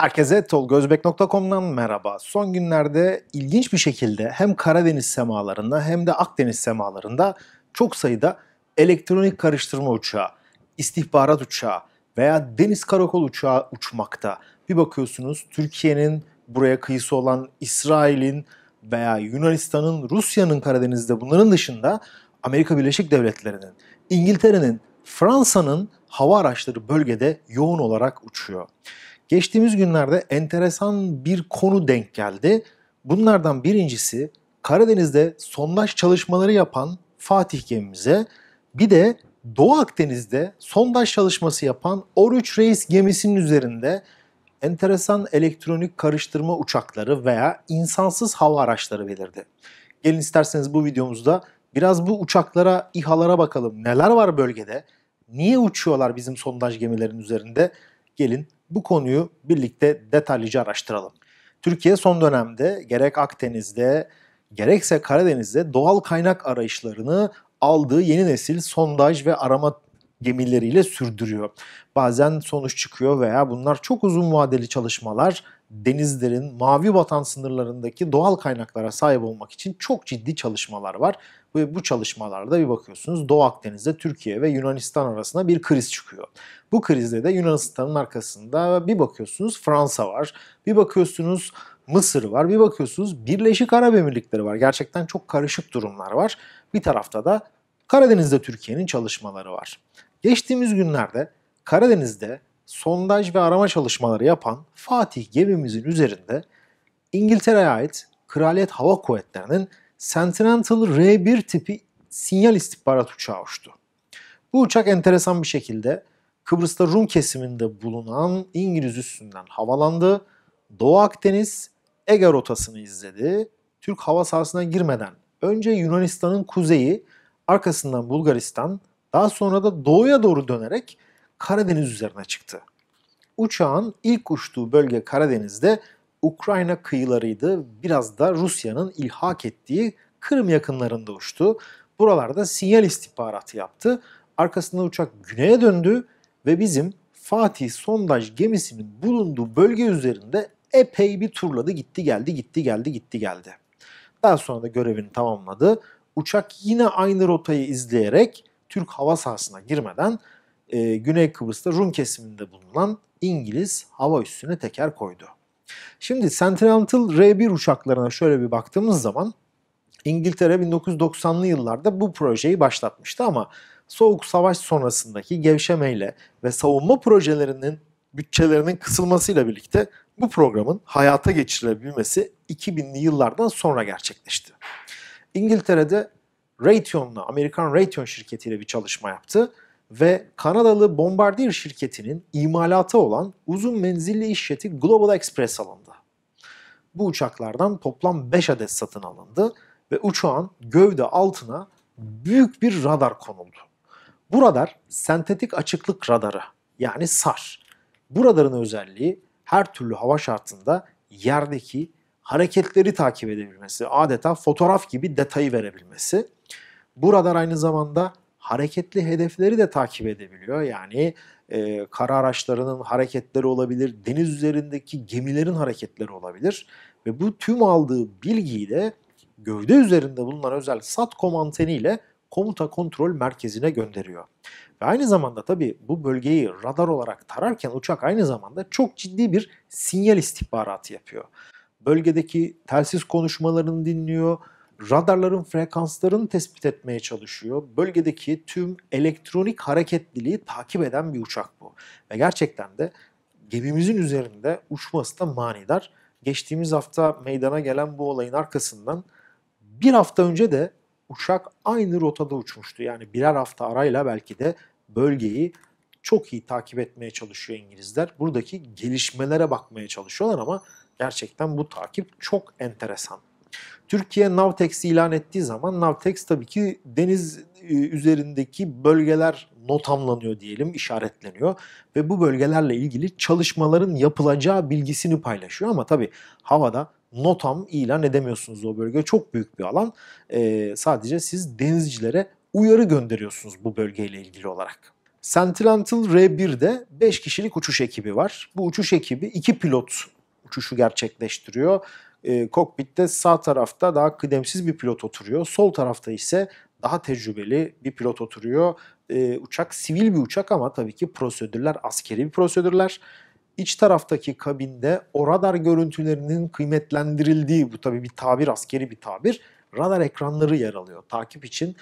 Herkese tolgozbek.com'dan merhaba. Son günlerde ilginç bir şekilde hem Karadeniz semalarında hem de Akdeniz semalarında çok sayıda elektronik karıştırma uçağı, istihbarat uçağı veya deniz karakol uçağı uçmakta. Bir bakıyorsunuz Türkiye'nin buraya kıyısı olan İsrail'in veya Yunanistan'ın, Rusya'nın Karadeniz'de bunların dışında Amerika Birleşik Devletleri'nin, İngiltere'nin, Fransa'nın hava araçları bölgede yoğun olarak uçuyor. Geçtiğimiz günlerde enteresan bir konu denk geldi. Bunlardan birincisi Karadeniz'de sondaj çalışmaları yapan Fatih gemimize bir de Doğu Akdeniz'de sondaj çalışması yapan Oruç Reis gemisinin üzerinde enteresan elektronik karıştırma uçakları veya insansız hava araçları belirdi. Gelin isterseniz bu videomuzda biraz bu uçaklara, İHA'lara bakalım. Neler var bölgede? Niye uçuyorlar bizim sondaj gemilerin üzerinde? Gelin bu konuyu birlikte detaylıca araştıralım. Türkiye son dönemde gerek Akdeniz'de gerekse Karadeniz'de doğal kaynak arayışlarını aldığı yeni nesil sondaj ve arama gemileriyle sürdürüyor. Bazen sonuç çıkıyor veya bunlar çok uzun vadeli çalışmalar denizlerin mavi vatan sınırlarındaki doğal kaynaklara sahip olmak için çok ciddi çalışmalar var ve bu çalışmalarda bir bakıyorsunuz Doğu Akdeniz'de Türkiye ve Yunanistan arasında bir kriz çıkıyor. Bu krizde de Yunanistan'ın arkasında bir bakıyorsunuz Fransa var, bir bakıyorsunuz Mısır var, bir bakıyorsunuz Birleşik Arap Emirlikleri var. Gerçekten çok karışık durumlar var. Bir tarafta da Karadeniz'de Türkiye'nin çalışmaları var. Geçtiğimiz günlerde Karadeniz'de sondaj ve arama çalışmaları yapan Fatih gemimizin üzerinde İngiltere'ye ait Kraliyet Hava Kuvvetleri'nin Sentinel R1 tipi sinyal istihbarat uçağı uçtu. Bu uçak enteresan bir şekilde Kıbrıs'ta Rum kesiminde bulunan İngiliz üssünden havalandı. Doğu Akdeniz, Ege rotasını izledi. Türk hava sahasına girmeden önce Yunanistan'ın kuzeyi, arkasından Bulgaristan, daha sonra da doğuya doğru dönerek Karadeniz üzerine çıktı. Uçağın ilk uçtuğu bölge Karadeniz'de Ukrayna kıyılarıydı. Biraz da Rusya'nın ilhak ettiği Kırım yakınlarında uçtu. Buralarda sinyal istihbaratı yaptı. Arkasından uçak güneye döndü ve bizim Fatih sondaj gemisinin bulunduğu bölge üzerinde epey bir turladı gitti geldi gitti geldi gitti geldi. Daha sonra da görevini tamamladı. Uçak yine aynı rotayı izleyerek Türk hava sahasına girmeden e, Güney Kıbrıs'ta Rum kesiminde bulunan İngiliz hava üssüne teker koydu. Şimdi Sentinel R1 uçaklarına şöyle bir baktığımız zaman İngiltere 1990'lı yıllarda bu projeyi başlatmıştı ama Soğuk Savaş sonrasındaki gevşemeyle ve savunma projelerinin bütçelerinin kısılmasıyla birlikte bu programın hayata geçirilebilmesi 2000'li yıllardan sonra gerçekleşti. İngiltere'de Raytheon'la, Amerikan Raytheon şirketiyle bir çalışma yaptı ve Kanadalı Bombardier şirketinin imalatı olan uzun menzilli iş jeti Global Express alındı. Bu uçaklardan toplam 5 adet satın alındı ve uçağın gövde altına büyük bir radar konuldu. Bu radar sentetik açıklık radarı yani SAR. Bu radarın özelliği her türlü hava şartında yerdeki hareketleri takip edebilmesi, adeta fotoğraf gibi detayı verebilmesi. Bu radar aynı zamanda hareketli hedefleri de takip edebiliyor. Yani e, kara araçlarının hareketleri olabilir, deniz üzerindeki gemilerin hareketleri olabilir. Ve bu tüm aldığı bilgiyi de gövde üzerinde bulunan özel SATCOM anteniyle komuta kontrol merkezine gönderiyor. Ve aynı zamanda tabi bu bölgeyi radar olarak tararken uçak aynı zamanda çok ciddi bir sinyal istihbaratı yapıyor. Bölgedeki telsiz konuşmalarını dinliyor, radarların frekanslarını tespit etmeye çalışıyor. Bölgedeki tüm elektronik hareketliliği takip eden bir uçak bu. Ve gerçekten de gemimizin üzerinde uçması da manidar. Geçtiğimiz hafta meydana gelen bu olayın arkasından bir hafta önce de uçak aynı rotada uçmuştu. Yani birer hafta arayla belki de bölgeyi çok iyi takip etmeye çalışıyor İngilizler. Buradaki gelişmelere bakmaya çalışıyorlar ama gerçekten bu takip çok enteresan. Türkiye Navtex'i ilan ettiği zaman Navtex tabii ki deniz e, üzerindeki bölgeler notamlanıyor diyelim, işaretleniyor ve bu bölgelerle ilgili çalışmaların yapılacağı bilgisini paylaşıyor ama tabii havada notam ilan edemiyorsunuz o bölge. Çok büyük bir alan. Ee, sadece siz denizcilere uyarı gönderiyorsunuz bu bölgeyle ilgili olarak. Sentinel R1'de 5 kişilik uçuş ekibi var. Bu uçuş ekibi 2 pilot uçuşu gerçekleştiriyor e, kokpitte sağ tarafta daha kıdemsiz bir pilot oturuyor. Sol tarafta ise daha tecrübeli bir pilot oturuyor. E, uçak sivil bir uçak ama tabii ki prosedürler askeri bir prosedürler. İç taraftaki kabinde o radar görüntülerinin kıymetlendirildiği bu tabii bir tabir askeri bir tabir radar ekranları yer alıyor. Takip için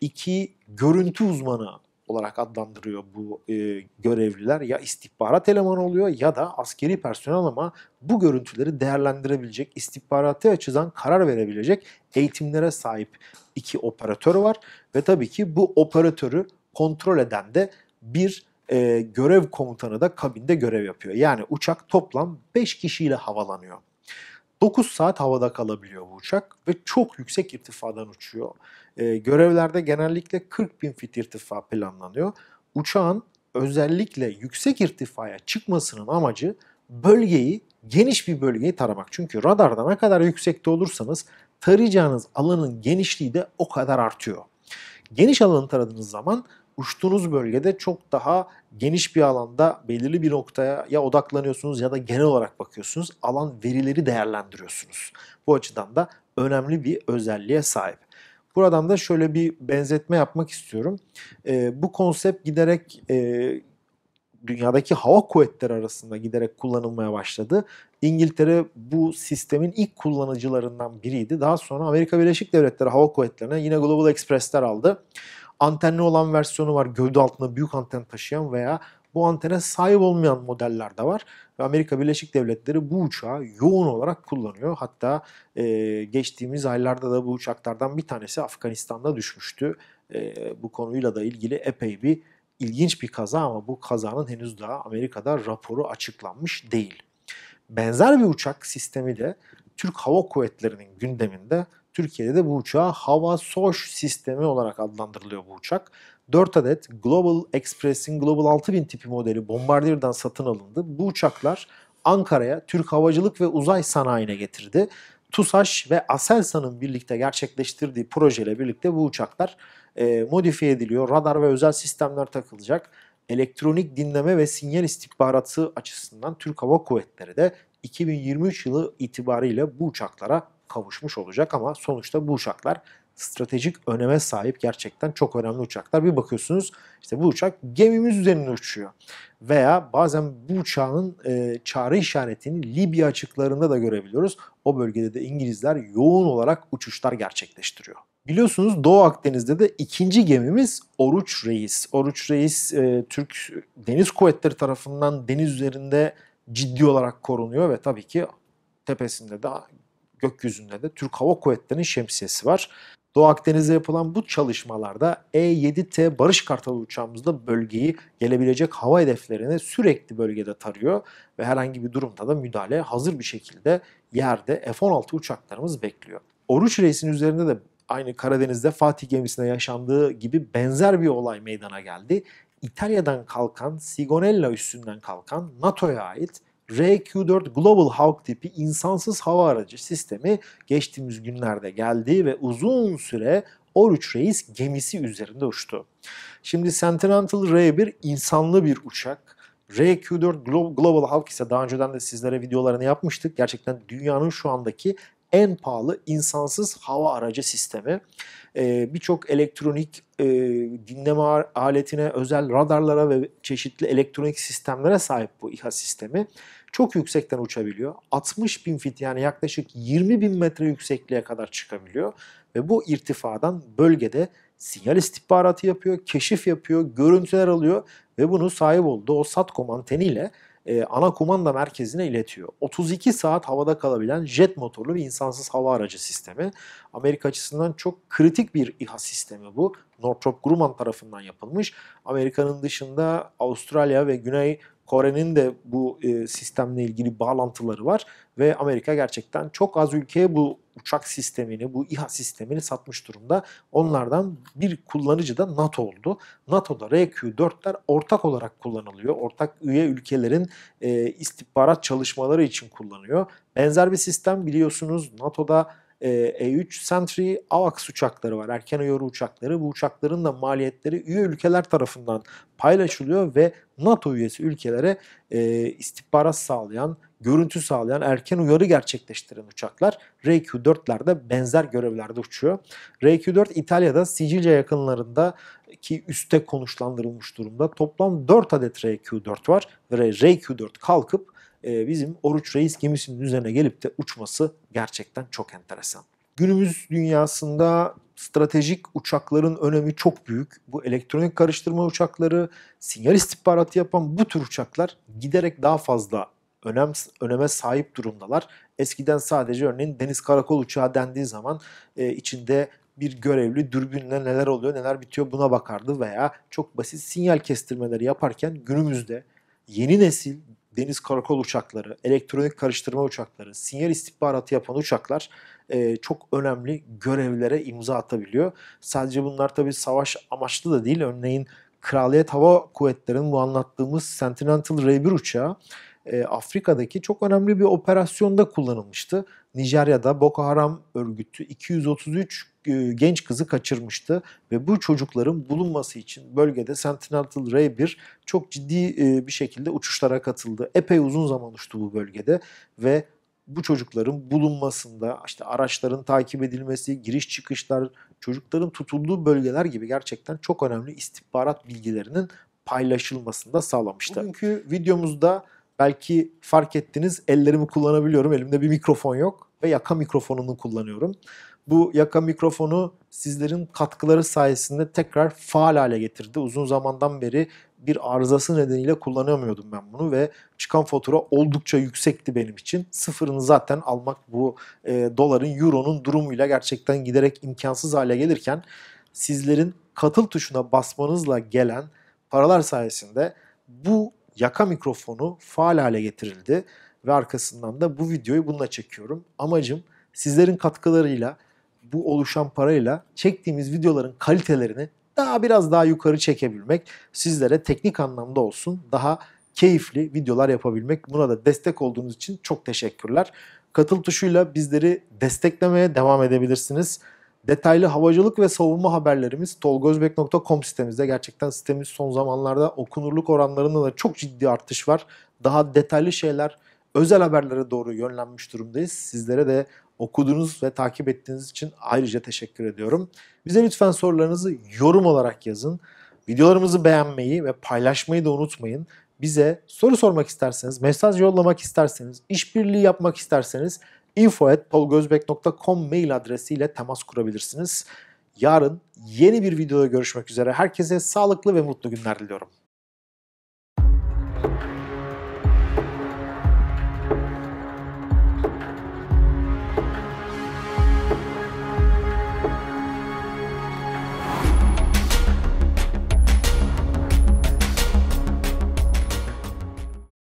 iki görüntü uzmanı olarak adlandırıyor bu e, görevliler ya istihbarat elemanı oluyor ya da askeri personel ama bu görüntüleri değerlendirebilecek, istihbaratı açıdan karar verebilecek eğitimlere sahip iki operatör var ve tabii ki bu operatörü kontrol eden de bir e, görev komutanı da kabinde görev yapıyor. Yani uçak toplam 5 kişiyle havalanıyor. 9 saat havada kalabiliyor bu uçak ve çok yüksek irtifadan uçuyor. E, görevlerde genellikle 40 bin fit irtifa planlanıyor. Uçağın özellikle yüksek irtifaya çıkmasının amacı bölgeyi, geniş bir bölgeyi taramak. Çünkü radarda ne kadar yüksekte olursanız tarayacağınız alanın genişliği de o kadar artıyor. Geniş alanı taradığınız zaman uçtuğunuz bölgede çok daha geniş bir alanda belirli bir noktaya ya odaklanıyorsunuz ya da genel olarak bakıyorsunuz. Alan verileri değerlendiriyorsunuz. Bu açıdan da önemli bir özelliğe sahip. Buradan da şöyle bir benzetme yapmak istiyorum. E, bu konsept giderek e, dünyadaki hava kuvvetleri arasında giderek kullanılmaya başladı. İngiltere bu sistemin ilk kullanıcılarından biriydi. Daha sonra Amerika Birleşik Devletleri Hava Kuvvetleri'ne yine Global Express'ler aldı antenli olan versiyonu var. Gövde altında büyük anten taşıyan veya bu antene sahip olmayan modeller de var. Ve Amerika Birleşik Devletleri bu uçağı yoğun olarak kullanıyor. Hatta e, geçtiğimiz aylarda da bu uçaklardan bir tanesi Afganistan'da düşmüştü. E, bu konuyla da ilgili epey bir ilginç bir kaza ama bu kazanın henüz daha Amerika'da raporu açıklanmış değil. Benzer bir uçak sistemi de Türk Hava Kuvvetleri'nin gündeminde Türkiye'de de bu uçağa hava soş sistemi olarak adlandırılıyor bu uçak. 4 adet Global Express'in Global 6000 tipi modeli Bombardier'dan satın alındı. Bu uçaklar Ankara'ya Türk Havacılık ve Uzay Sanayi'ne getirdi. TUSAŞ ve ASELSAN'ın birlikte gerçekleştirdiği projeyle birlikte bu uçaklar e, modifiye ediliyor. Radar ve özel sistemler takılacak. Elektronik dinleme ve sinyal istihbaratı açısından Türk Hava Kuvvetleri de 2023 yılı itibariyle bu uçaklara kavuşmuş olacak ama sonuçta bu uçaklar stratejik öneme sahip gerçekten çok önemli uçaklar. Bir bakıyorsunuz işte bu uçak gemimiz üzerinde uçuyor. Veya bazen bu uçağın e, çağrı işaretini Libya açıklarında da görebiliyoruz. O bölgede de İngilizler yoğun olarak uçuşlar gerçekleştiriyor. Biliyorsunuz Doğu Akdeniz'de de ikinci gemimiz Oruç Reis. Oruç Reis e, Türk Deniz Kuvvetleri tarafından deniz üzerinde ciddi olarak korunuyor ve tabii ki tepesinde de gökyüzünde de Türk Hava Kuvvetleri'nin şemsiyesi var. Doğu Akdeniz'de yapılan bu çalışmalarda E-7T Barış Kartalı uçağımız bölgeyi gelebilecek hava hedeflerini sürekli bölgede tarıyor ve herhangi bir durumda da müdahale hazır bir şekilde yerde F-16 uçaklarımız bekliyor. Oruç Reis'in üzerinde de aynı Karadeniz'de Fatih gemisine yaşandığı gibi benzer bir olay meydana geldi. İtalya'dan kalkan Sigonella üstünden kalkan NATO'ya ait RQ-4 Global Hawk tipi insansız hava aracı sistemi geçtiğimiz günlerde geldi ve uzun süre Oruç Reis gemisi üzerinde uçtu. Şimdi Sentinel R1 insanlı bir uçak. RQ-4 Global Hawk ise daha önceden de sizlere videolarını yapmıştık. Gerçekten dünyanın şu andaki en pahalı insansız hava aracı sistemi. Ee, Birçok elektronik e, dinleme aletine, özel radarlara ve çeşitli elektronik sistemlere sahip bu İHA sistemi çok yüksekten uçabiliyor. 60 bin fit yani yaklaşık 20 bin metre yüksekliğe kadar çıkabiliyor. Ve bu irtifadan bölgede sinyal istihbaratı yapıyor, keşif yapıyor, görüntüler alıyor ve bunu sahip olduğu o SATCOM anteniyle e, ana kumanda merkezine iletiyor. 32 saat havada kalabilen jet motorlu bir insansız hava aracı sistemi. Amerika açısından çok kritik bir İHA sistemi bu. Northrop Grumman tarafından yapılmış. Amerika'nın dışında Avustralya ve Güney Kore'nin de bu e, sistemle ilgili bağlantıları var ve Amerika gerçekten çok az ülkeye bu uçak sistemini, bu İHA sistemini satmış durumda. Onlardan bir kullanıcı da NATO oldu. NATO'da RQ-4'ler ortak olarak kullanılıyor. Ortak üye ülkelerin e, istihbarat çalışmaları için kullanıyor. Benzer bir sistem biliyorsunuz NATO'da e3 ee, e Sentry AVAX uçakları var. Erken uyarı uçakları. Bu uçakların da maliyetleri üye ülkeler tarafından paylaşılıyor ve NATO üyesi ülkelere e, istihbarat sağlayan, görüntü sağlayan, erken uyarı gerçekleştiren uçaklar RQ-4'ler e benzer görevlerde uçuyor. RQ-4 e İtalya'da Sicilya yakınlarında ki üste konuşlandırılmış durumda. Toplam 4 adet RQ-4 var ve RQ-4 kalkıp e, bizim Oruç Reis gemisinin üzerine gelip de uçması gerçekten çok enteresan. Günümüz dünyasında stratejik uçakların önemi çok büyük. Bu elektronik karıştırma uçakları, sinyal istihbaratı yapan bu tür uçaklar giderek daha fazla önem, öneme sahip durumdalar. Eskiden sadece örneğin deniz karakol uçağı dendiği zaman e, içinde bir görevli dürbünle neler oluyor neler bitiyor buna bakardı veya çok basit sinyal kestirmeleri yaparken günümüzde yeni nesil deniz karakol uçakları, elektronik karıştırma uçakları, sinyal istihbaratı yapan uçaklar e, çok önemli görevlere imza atabiliyor. Sadece bunlar tabii savaş amaçlı da değil. Örneğin Kraliyet Hava Kuvvetleri'nin bu anlattığımız Sentinel R1 uçağı e, Afrika'daki çok önemli bir operasyonda kullanılmıştı. Nijerya'da Boko Haram örgütü 233 e, genç kızı kaçırmıştı ve bu çocukların bulunması için bölgede Sentinel Ray 1 çok ciddi e, bir şekilde uçuşlara katıldı. Epey uzun zaman uçtu bu bölgede ve bu çocukların bulunmasında, işte araçların takip edilmesi, giriş çıkışlar, çocukların tutulduğu bölgeler gibi gerçekten çok önemli istihbarat bilgilerinin paylaşılmasında da sağlamıştı. Bugünkü videomuzda belki fark ettiniz ellerimi kullanabiliyorum. Elimde bir mikrofon yok ve yaka mikrofonunu kullanıyorum bu yaka mikrofonu sizlerin katkıları sayesinde tekrar faal hale getirdi. Uzun zamandan beri bir arızası nedeniyle kullanamıyordum ben bunu ve çıkan fatura oldukça yüksekti benim için. Sıfırını zaten almak bu e, doların, euronun durumuyla gerçekten giderek imkansız hale gelirken sizlerin katıl tuşuna basmanızla gelen paralar sayesinde bu yaka mikrofonu faal hale getirildi ve arkasından da bu videoyu bununla çekiyorum. Amacım sizlerin katkılarıyla bu oluşan parayla çektiğimiz videoların kalitelerini daha biraz daha yukarı çekebilmek, sizlere teknik anlamda olsun daha keyifli videolar yapabilmek. Buna da destek olduğunuz için çok teşekkürler. Katıl tuşuyla bizleri desteklemeye devam edebilirsiniz. Detaylı havacılık ve savunma haberlerimiz tolgozbek.com sitemizde. Gerçekten sitemiz son zamanlarda okunurluk oranlarında da çok ciddi artış var. Daha detaylı şeyler özel haberlere doğru yönlenmiş durumdayız. Sizlere de okuduğunuz ve takip ettiğiniz için ayrıca teşekkür ediyorum. Bize lütfen sorularınızı yorum olarak yazın. Videolarımızı beğenmeyi ve paylaşmayı da unutmayın. Bize soru sormak isterseniz, mesaj yollamak isterseniz, işbirliği yapmak isterseniz info.polgozbek.com mail adresiyle temas kurabilirsiniz. Yarın yeni bir videoda görüşmek üzere. Herkese sağlıklı ve mutlu günler diliyorum.